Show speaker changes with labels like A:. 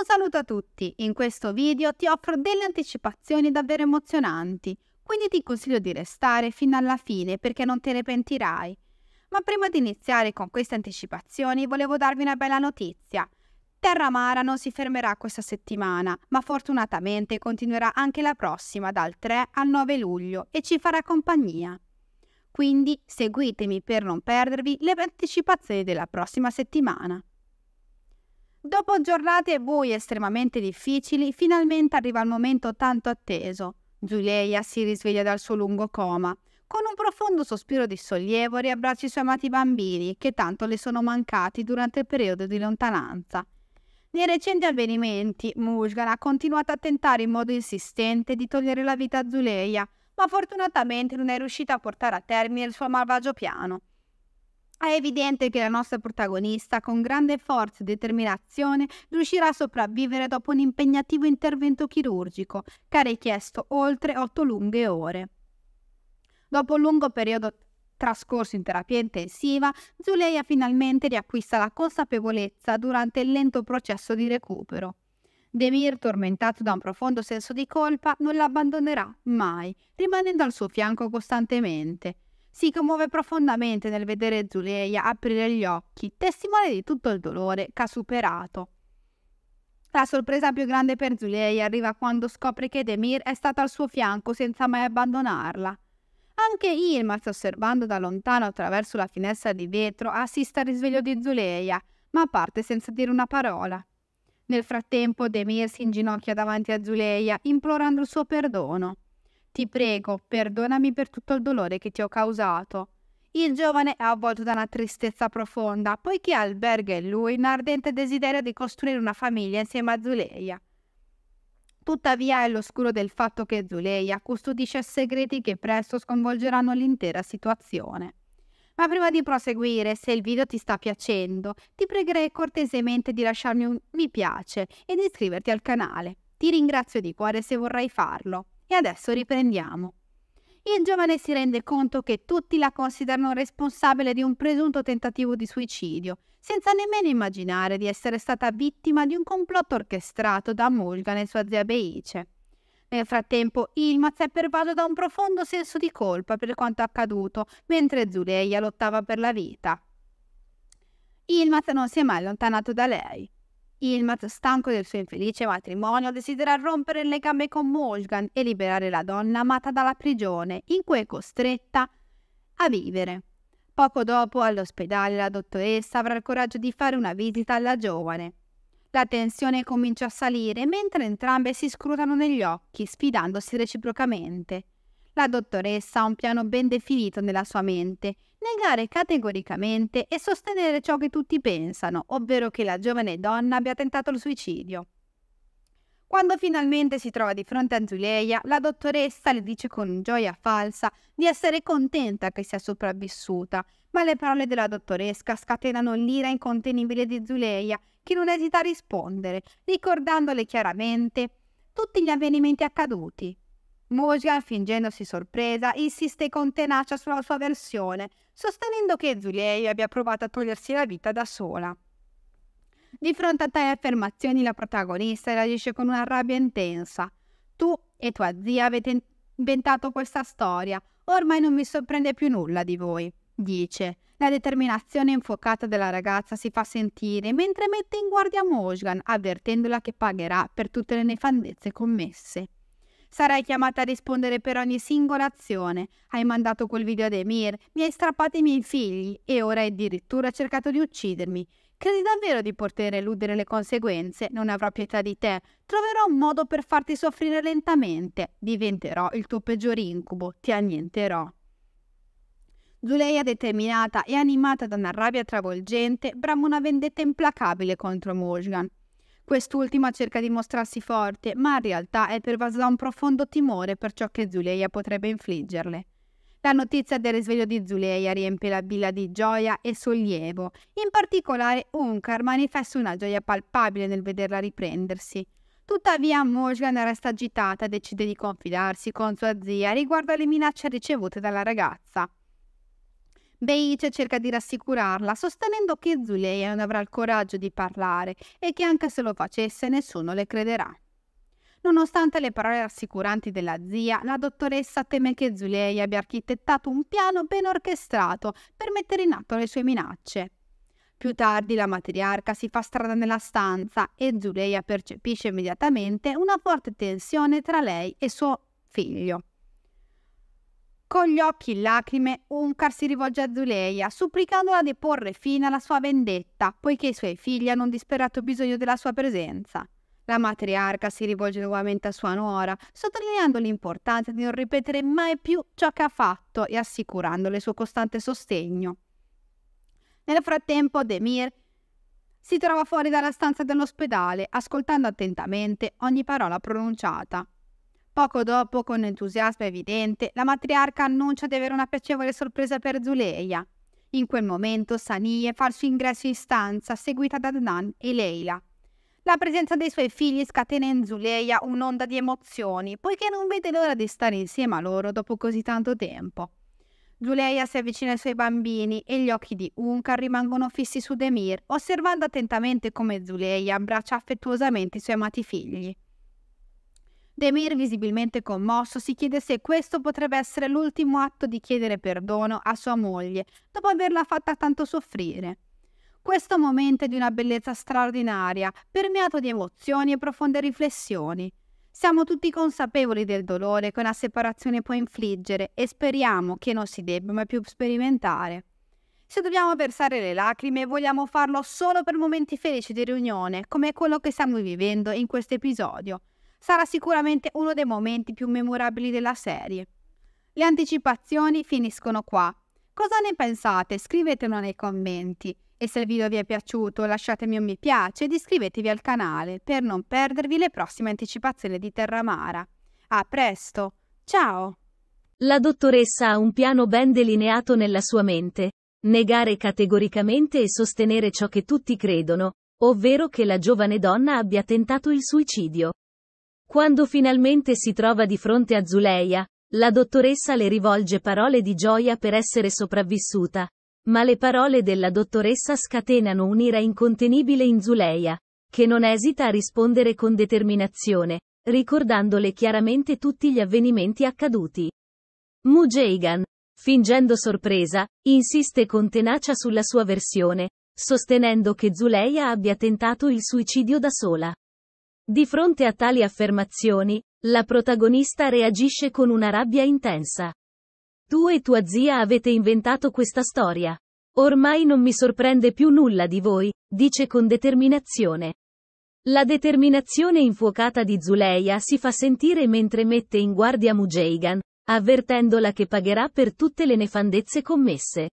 A: Un saluto a tutti, in questo video ti offro delle anticipazioni davvero emozionanti, quindi ti consiglio di restare fino alla fine perché non te ne pentirai. Ma prima di iniziare con queste anticipazioni volevo darvi una bella notizia. Terra Mara non si fermerà questa settimana, ma fortunatamente continuerà anche la prossima dal 3 al 9 luglio e ci farà compagnia. Quindi seguitemi per non perdervi le anticipazioni della prossima settimana. Dopo giornate buie estremamente difficili, finalmente arriva il momento tanto atteso. Giulia si risveglia dal suo lungo coma. Con un profondo sospiro di sollievo riabbraccia i suoi amati bambini, che tanto le sono mancati durante il periodo di lontananza. Nei recenti avvenimenti, Mujgan ha continuato a tentare in modo insistente di togliere la vita a Zuleia, ma fortunatamente non è riuscita a portare a termine il suo malvagio piano. È evidente che la nostra protagonista, con grande forza e determinazione, riuscirà a sopravvivere dopo un impegnativo intervento chirurgico che ha richiesto oltre otto lunghe ore. Dopo un lungo periodo trascorso in terapia intensiva, Zuleia finalmente riacquista la consapevolezza durante il lento processo di recupero. Demir, tormentato da un profondo senso di colpa, non l'abbandonerà mai, rimanendo al suo fianco costantemente si commuove profondamente nel vedere Zuleia aprire gli occhi, testimone di tutto il dolore che ha superato. La sorpresa più grande per Zuleia arriva quando scopre che Demir è stato al suo fianco senza mai abbandonarla. Anche Ilmaz, osservando da lontano attraverso la finestra di vetro, assiste al risveglio di Zuleia, ma parte senza dire una parola. Nel frattempo Demir si inginocchia davanti a Zuleia, implorando il suo perdono ti prego, perdonami per tutto il dolore che ti ho causato. Il giovane è avvolto da una tristezza profonda, poiché alberga in lui un ardente desiderio di costruire una famiglia insieme a Zuleia. Tuttavia è l'oscuro del fatto che Zuleia custodisce segreti che presto sconvolgeranno l'intera situazione. Ma prima di proseguire, se il video ti sta piacendo, ti pregherei cortesemente di lasciarmi un mi piace e di iscriverti al canale. Ti ringrazio di cuore se vorrai farlo. E adesso riprendiamo. Il giovane si rende conto che tutti la considerano responsabile di un presunto tentativo di suicidio, senza nemmeno immaginare di essere stata vittima di un complotto orchestrato da Mulgan e sua zia Beice. Nel frattempo, Ilmaz è pervaso da un profondo senso di colpa per quanto accaduto, mentre Zuleia lottava per la vita. Ilmaz non si è mai allontanato da lei. Ilmat, stanco del suo infelice matrimonio, desidera rompere il legame con Wolfgang e liberare la donna amata dalla prigione in cui è costretta a vivere. Poco dopo, all'ospedale, la dottoressa avrà il coraggio di fare una visita alla giovane. La tensione comincia a salire mentre entrambe si scrutano negli occhi, sfidandosi reciprocamente. La dottoressa ha un piano ben definito nella sua mente negare categoricamente e sostenere ciò che tutti pensano, ovvero che la giovane donna abbia tentato il suicidio. Quando finalmente si trova di fronte a Zuleia, la dottoressa le dice con gioia falsa di essere contenta che sia sopravvissuta, ma le parole della dottoressa scatenano l'ira incontenibile di Zuleia, che non esita a rispondere, ricordandole chiaramente tutti gli avvenimenti accaduti, Mujica, fingendosi sorpresa, insiste con tenacia sulla sua versione, sostenendo che Zulei abbia provato a togliersi la vita da sola. Di fronte a tali affermazioni, la protagonista reagisce con una rabbia intensa. Tu e tua zia avete inventato questa storia, ormai non mi sorprende più nulla di voi, dice. La determinazione infuocata della ragazza si fa sentire mentre mette in guardia Mojgan, avvertendola che pagherà per tutte le nefandezze commesse. Sarai chiamata a rispondere per ogni singola azione. Hai mandato quel video ad Emir, mi hai strappato i miei figli e ora hai addirittura cercato di uccidermi. Credi davvero di poter eludere le conseguenze? Non avrò pietà di te. Troverò un modo per farti soffrire lentamente. Diventerò il tuo peggior incubo. Ti annienterò. Zuleia, determinata e animata da una rabbia travolgente, brama una vendetta implacabile contro Mojgan. Quest'ultima cerca di mostrarsi forte, ma in realtà è pervasa da un profondo timore per ciò che Zuleia potrebbe infliggerle. La notizia del risveglio di Zuleia riempie la villa di gioia e sollievo. In particolare, Unkar manifesta una gioia palpabile nel vederla riprendersi. Tuttavia, Mojgan resta agitata e decide di confidarsi con sua zia riguardo alle minacce ricevute dalla ragazza. Beice cerca di rassicurarla, sostenendo che Zuleia non avrà il coraggio di parlare e che anche se lo facesse nessuno le crederà. Nonostante le parole rassicuranti della zia, la dottoressa teme che Zuleia abbia architettato un piano ben orchestrato per mettere in atto le sue minacce. Più tardi la matriarca si fa strada nella stanza e Zuleia percepisce immediatamente una forte tensione tra lei e suo figlio. Con gli occhi in lacrime, Uncar si rivolge a Zuleia, supplicandola di porre fine alla sua vendetta, poiché i suoi figli hanno un disperato bisogno della sua presenza. La matriarca si rivolge nuovamente a sua nuora, sottolineando l'importanza di non ripetere mai più ciò che ha fatto e assicurandole il suo costante sostegno. Nel frattempo, Demir si trova fuori dalla stanza dell'ospedale, ascoltando attentamente ogni parola pronunciata. Poco dopo, con entusiasmo evidente, la matriarca annuncia di avere una piacevole sorpresa per Zuleia. In quel momento Sanie fa il suo ingresso in stanza, seguita da Dan e Leila. La presenza dei suoi figli scatena in Zuleia un'onda di emozioni, poiché non vede l'ora di stare insieme a loro dopo così tanto tempo. Zuleia si avvicina ai suoi bambini e gli occhi di Unkar rimangono fissi su Demir, osservando attentamente come Zuleia abbraccia affettuosamente i suoi amati figli. Demir, visibilmente commosso, si chiede se questo potrebbe essere l'ultimo atto di chiedere perdono a sua moglie, dopo averla fatta tanto soffrire. Questo momento è di una bellezza straordinaria, permeato di emozioni e profonde riflessioni. Siamo tutti consapevoli del dolore che una separazione può infliggere e speriamo che non si debba mai più sperimentare. Se dobbiamo versare le lacrime, vogliamo farlo solo per momenti felici di riunione, come quello che stiamo vivendo in questo episodio sarà sicuramente uno dei momenti più memorabili della serie. Le anticipazioni finiscono qua. Cosa ne pensate? Scrivetelo nei commenti. E se il video vi è piaciuto lasciatemi un mi piace ed iscrivetevi al canale per non perdervi le prossime anticipazioni di Terramara. A presto!
B: Ciao! La dottoressa ha un piano ben delineato nella sua mente. Negare categoricamente e sostenere ciò che tutti credono, ovvero che la giovane donna abbia tentato il suicidio. Quando finalmente si trova di fronte a Zuleia, la dottoressa le rivolge parole di gioia per essere sopravvissuta, ma le parole della dottoressa scatenano un'ira incontenibile in Zuleia, che non esita a rispondere con determinazione, ricordandole chiaramente tutti gli avvenimenti accaduti. Mujeigan, fingendo sorpresa, insiste con tenacia sulla sua versione, sostenendo che Zuleia abbia tentato il suicidio da sola. Di fronte a tali affermazioni, la protagonista reagisce con una rabbia intensa. Tu e tua zia avete inventato questa storia. Ormai non mi sorprende più nulla di voi, dice con determinazione. La determinazione infuocata di Zuleia si fa sentire mentre mette in guardia Mujeigan, avvertendola che pagherà per tutte le nefandezze commesse.